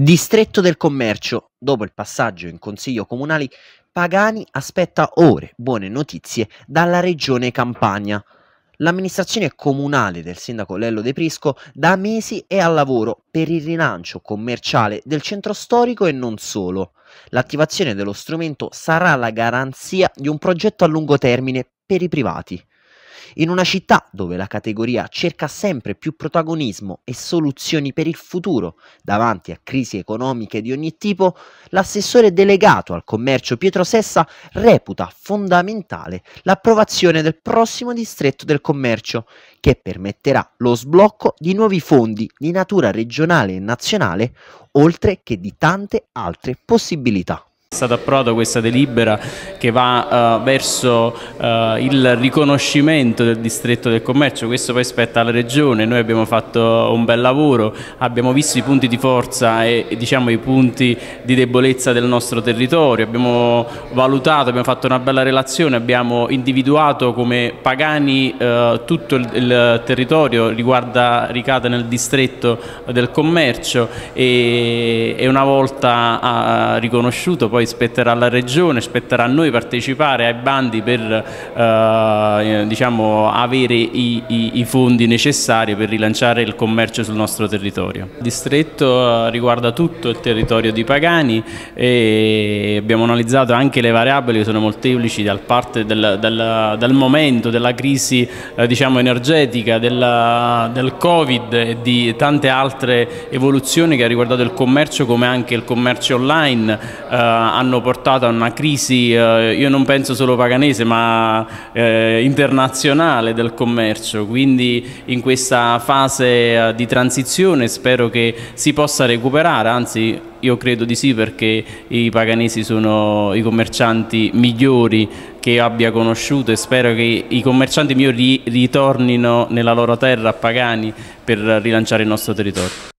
Distretto del commercio, dopo il passaggio in consiglio comunale, Pagani aspetta ore buone notizie dalla regione Campania. L'amministrazione comunale del sindaco Lello De Prisco da mesi è al lavoro per il rilancio commerciale del centro storico e non solo. L'attivazione dello strumento sarà la garanzia di un progetto a lungo termine per i privati. In una città dove la categoria cerca sempre più protagonismo e soluzioni per il futuro davanti a crisi economiche di ogni tipo, l'assessore delegato al commercio Pietro Sessa reputa fondamentale l'approvazione del prossimo distretto del commercio, che permetterà lo sblocco di nuovi fondi di natura regionale e nazionale, oltre che di tante altre possibilità. È stata approvata questa delibera che va uh, verso uh, il riconoscimento del distretto del commercio, questo poi spetta alla regione, noi abbiamo fatto un bel lavoro, abbiamo visto i punti di forza e diciamo, i punti di debolezza del nostro territorio, abbiamo valutato, abbiamo fatto una bella relazione, abbiamo individuato come Pagani uh, tutto il, il territorio riguarda, ricade nel distretto del commercio e, e una volta ah, riconosciuto poi poi spetterà alla Regione, spetterà a noi partecipare ai bandi per eh, eh, diciamo, avere i, i, i, fondi necessari per rilanciare il commercio sul nostro territorio. Il distretto eh, riguarda tutto il territorio di Pagani e abbiamo analizzato anche le variabili che sono molteplici dal, del, dal, dal momento della crisi eh, diciamo, energetica, della, del Covid e di tante altre evoluzioni che ha riguardato il commercio come anche il commercio online. Eh, hanno portato a una crisi, eh, io non penso solo paganese, ma eh, internazionale del commercio. Quindi in questa fase eh, di transizione spero che si possa recuperare, anzi io credo di sì perché i paganesi sono i commercianti migliori che abbia conosciuto e spero che i commercianti migliori ritornino nella loro terra a Pagani per rilanciare il nostro territorio.